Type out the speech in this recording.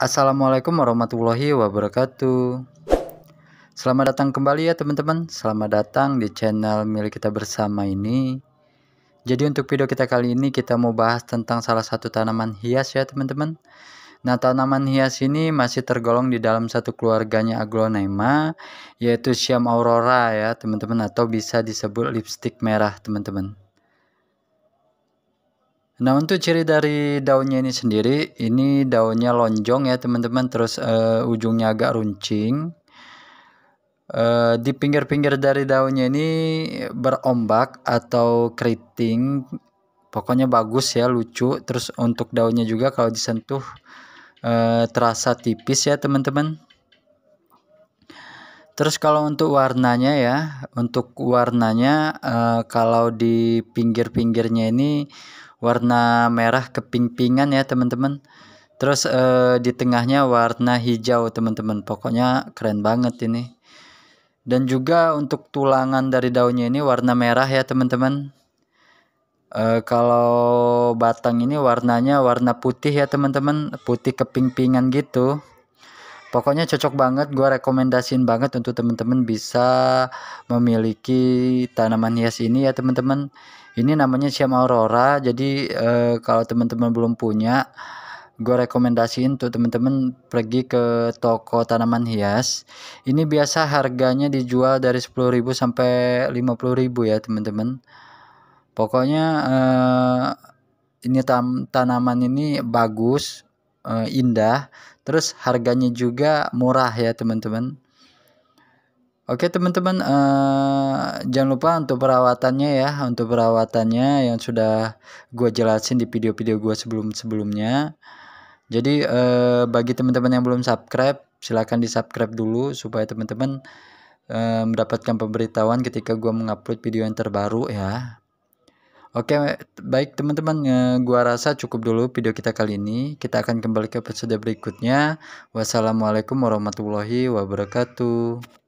Assalamualaikum warahmatullahi wabarakatuh Selamat datang kembali ya teman-teman Selamat datang di channel milik kita bersama ini Jadi untuk video kita kali ini kita mau bahas tentang salah satu tanaman hias ya teman-teman Nah tanaman hias ini masih tergolong di dalam satu keluarganya aglonema Yaitu siam aurora ya teman-teman Atau bisa disebut lipstick merah teman-teman Nah untuk ciri dari daunnya ini sendiri, ini daunnya lonjong ya teman-teman, terus uh, ujungnya agak runcing. Uh, di pinggir-pinggir dari daunnya ini berombak atau keriting, pokoknya bagus ya, lucu. Terus untuk daunnya juga kalau disentuh uh, terasa tipis ya teman-teman. Terus kalau untuk warnanya ya, untuk warnanya uh, kalau di pinggir-pinggirnya ini warna merah keping-pingan ya teman-teman terus eh, di tengahnya warna hijau teman-teman pokoknya keren banget ini dan juga untuk tulangan dari daunnya ini warna merah ya teman-teman e, kalau batang ini warnanya warna putih ya teman-teman putih keping-pingan gitu Pokoknya cocok banget, gue rekomendasiin banget untuk temen-temen bisa memiliki tanaman hias ini ya temen-temen. Ini namanya siam aurora, jadi eh, kalau temen-temen belum punya, gue rekomendasiin untuk temen-temen pergi ke toko tanaman hias. Ini biasa harganya dijual dari 10.000 sampai 50.000 ya temen-temen. Pokoknya eh, ini tam tanaman ini bagus uh, indah. Terus harganya juga murah ya teman-teman. Oke teman-teman uh, jangan lupa untuk perawatannya ya untuk perawatannya yang sudah gue jelasin di video-video gue sebelum-sebelumnya. Jadi uh, bagi teman-teman yang belum subscribe, silahkan di subscribe dulu supaya teman-teman mendapatkan pemberitahuan ketika gue mengupload video yang terbaru ya. Oke, baik teman-teman, eh, gua rasa cukup dulu video kita kali ini. Kita akan kembali ke episode berikutnya. Wassalamualaikum warahmatullahi wabarakatuh.